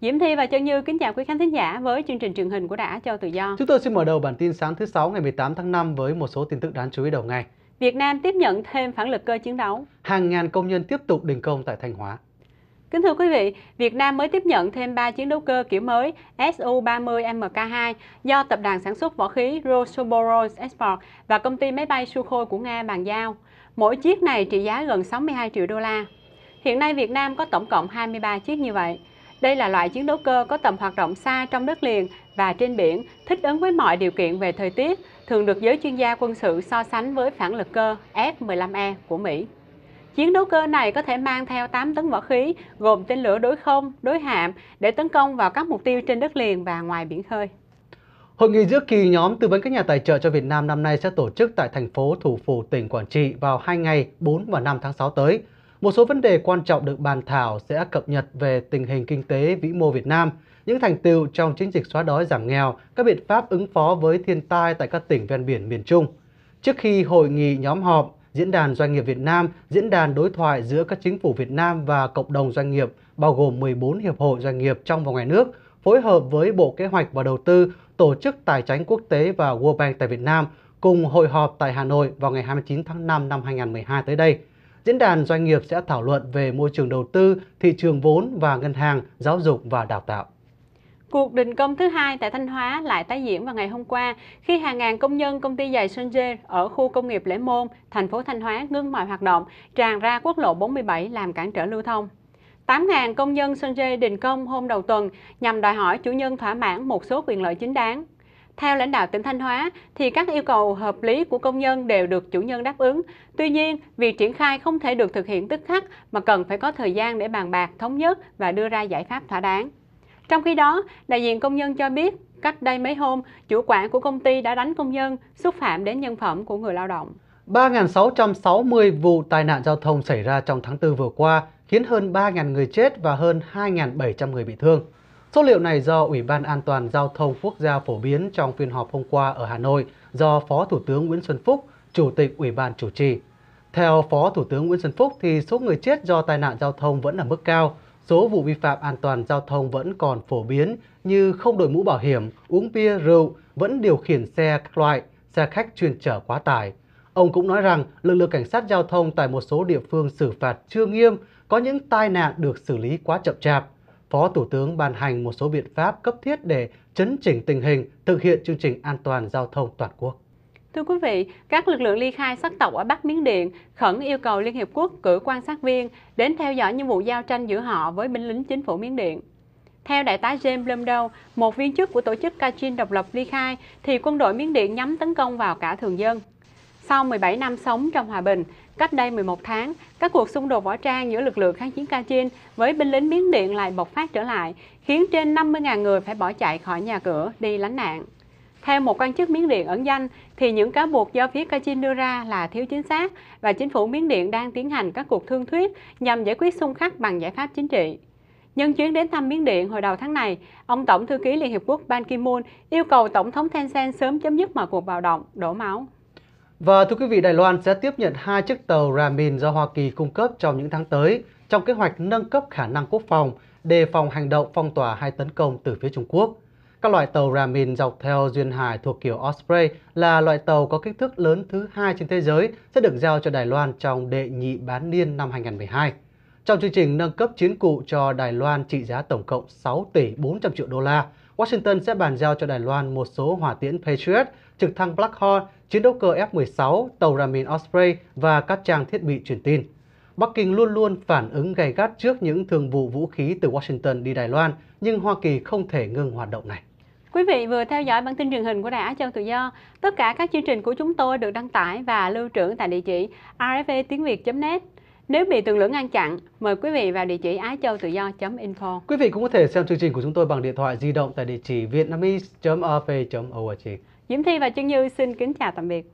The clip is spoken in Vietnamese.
Diễm Thi và Trân Như kính chào quý khán thính giả với chương trình truyền hình của Đã châu tự do. Chúng tôi xin mở đầu bản tin sáng thứ sáu ngày 18 tháng 5 với một số tin tức đáng chú ý đầu ngày. Việt Nam tiếp nhận thêm phản lực cơ chiến đấu. Hàng ngàn công nhân tiếp tục đình công tại Thanh Hóa. Kính thưa quý vị, Việt Nam mới tiếp nhận thêm 3 chiến đấu cơ kiểu mới Su-30MK2 do Tập đoàn sản xuất vũ khí Rosoboros Export và công ty máy bay Sukhoi của Nga bàn giao. Mỗi chiếc này trị giá gần 62 triệu đô la. Hiện nay Việt Nam có tổng cộng 23 chiếc như vậy. Đây là loại chiến đấu cơ có tầm hoạt động xa trong đất liền và trên biển, thích ứng với mọi điều kiện về thời tiết, thường được giới chuyên gia quân sự so sánh với phản lực cơ F-15E của Mỹ. Chiến đấu cơ này có thể mang theo 8 tấn vũ khí, gồm tên lửa đối không, đối hạm để tấn công vào các mục tiêu trên đất liền và ngoài biển khơi. Hội nghị giữa kỳ nhóm tư vấn các nhà tài trợ cho Việt Nam năm nay sẽ tổ chức tại thành phố thủ phủ tỉnh Quảng Trị vào 2 ngày 4 và 5 tháng 6 tới. Một số vấn đề quan trọng được bàn thảo sẽ cập nhật về tình hình kinh tế vĩ mô Việt Nam, những thành tựu trong chiến dịch xóa đói giảm nghèo, các biện pháp ứng phó với thiên tai tại các tỉnh ven biển miền Trung. Trước khi hội nghị nhóm họp, Diễn đàn Doanh nghiệp Việt Nam, Diễn đàn đối thoại giữa các chính phủ Việt Nam và cộng đồng doanh nghiệp, bao gồm 14 hiệp hội doanh nghiệp trong và ngoài nước, phối hợp với Bộ Kế hoạch và Đầu tư, Tổ chức Tài chính Quốc tế và World Bank tại Việt Nam cùng hội họp tại Hà Nội vào ngày 29 tháng 5 năm 2012 tới đây diễn đàn doanh nghiệp sẽ thảo luận về môi trường đầu tư, thị trường vốn và ngân hàng, giáo dục và đào tạo. Cuộc đình công thứ hai tại Thanh Hóa lại tái diễn vào ngày hôm qua khi hàng ngàn công nhân công ty giày Sơn Dê ở khu công nghiệp Lễ Môn, thành phố Thanh Hóa ngưng mọi hoạt động, tràn ra quốc lộ 47 làm cản trở lưu thông. 8.000 công nhân Sơn Dê đình công hôm đầu tuần nhằm đòi hỏi chủ nhân thỏa mãn một số quyền lợi chính đáng theo lãnh đạo tỉnh Thanh Hóa, thì các yêu cầu hợp lý của công nhân đều được chủ nhân đáp ứng. Tuy nhiên, việc triển khai không thể được thực hiện tức khắc mà cần phải có thời gian để bàn bạc, thống nhất và đưa ra giải pháp thỏa đáng. Trong khi đó, đại diện công nhân cho biết, cách đây mấy hôm, chủ quản của công ty đã đánh công nhân, xúc phạm đến nhân phẩm của người lao động. 3.660 vụ tai nạn giao thông xảy ra trong tháng 4 vừa qua, khiến hơn 3.000 người chết và hơn 2.700 người bị thương. Số liệu này do Ủy ban An toàn Giao thông Quốc gia phổ biến trong phiên họp hôm qua ở Hà Nội do Phó Thủ tướng Nguyễn Xuân Phúc, Chủ tịch Ủy ban chủ trì. Theo Phó Thủ tướng Nguyễn Xuân Phúc thì số người chết do tai nạn giao thông vẫn ở mức cao, số vụ vi phạm an toàn giao thông vẫn còn phổ biến như không đội mũ bảo hiểm, uống bia, rượu, vẫn điều khiển xe các loại, xe khách chuyên chở quá tải. Ông cũng nói rằng lực lượng cảnh sát giao thông tại một số địa phương xử phạt chưa nghiêm, có những tai nạn được xử lý quá chậm chạp. Phó Thủ tướng ban hành một số biện pháp cấp thiết để chấn chỉnh tình hình thực hiện chương trình an toàn giao thông toàn quốc. Thưa quý vị, các lực lượng ly khai sắc tộc ở Bắc Miến Điện khẩn yêu cầu Liên Hiệp Quốc cử quan sát viên đến theo dõi nhiệm vụ giao tranh giữa họ với binh lính chính phủ Miến Điện. Theo Đại tá James Blumdow, một viên chức của tổ chức Kachin độc lập ly khai, thì quân đội Miến Điện nhắm tấn công vào cả thường dân. Sau 17 năm sống trong hòa bình, cách đây 11 tháng, các cuộc xung đột võ trang giữa lực lượng kháng chiến Kachin với binh lính Miến Điện lại bộc phát trở lại, khiến trên 50.000 người phải bỏ chạy khỏi nhà cửa đi lánh nạn. Theo một quan chức Miến Điện ẩn danh, thì những cáo buộc do phía Kachin đưa ra là thiếu chính xác và chính phủ Miến Điện đang tiến hành các cuộc thương thuyết nhằm giải quyết xung khắc bằng giải pháp chính trị. Nhân chuyến đến thăm Miến Điện hồi đầu tháng này, ông Tổng Thư ký Liên Hiệp Quốc Ban Ki-moon yêu cầu Tổng thống Thanh Sen sớm chấm dứt mọi cuộc bạo động, đổ máu. Và thưa quý vị, Đài Loan sẽ tiếp nhận hai chiếc tàu Ramin do Hoa Kỳ cung cấp trong những tháng tới trong kế hoạch nâng cấp khả năng quốc phòng, đề phòng hành động phong tỏa hay tấn công từ phía Trung Quốc. Các loại tàu Ramin dọc theo duyên hải thuộc kiểu Osprey là loại tàu có kích thước lớn thứ hai trên thế giới sẽ được giao cho Đài Loan trong đệ nhị bán niên năm 2012. Trong chương trình nâng cấp chiến cụ cho Đài Loan trị giá tổng cộng 6 tỷ 400 triệu đô la, Washington sẽ bàn giao cho Đài Loan một số hỏa tiễn Patriot, trực thăng Black Hawk chiến đấu cơ F-16, tàu Ramin Osprey và các trang thiết bị truyền tin. Bắc Kinh luôn luôn phản ứng gay gắt trước những thương vụ vũ khí từ Washington đi Đài Loan, nhưng Hoa Kỳ không thể ngừng hoạt động này. Quý vị vừa theo dõi bản tin truyền hình của Đài Á Châu Tự Do. Tất cả các chương trình của chúng tôi được đăng tải và lưu trữ tại địa chỉ rfa tiếng việt net nếu bị tường lửa ngăn chặn, mời quý vị vào địa chỉ á châu tự do.info. Quý vị cũng có thể xem chương trình của chúng tôi bằng điện thoại di động tại địa chỉ vietnamese.rfa.org. Diễm Thi và Trương Như xin kính chào tạm biệt.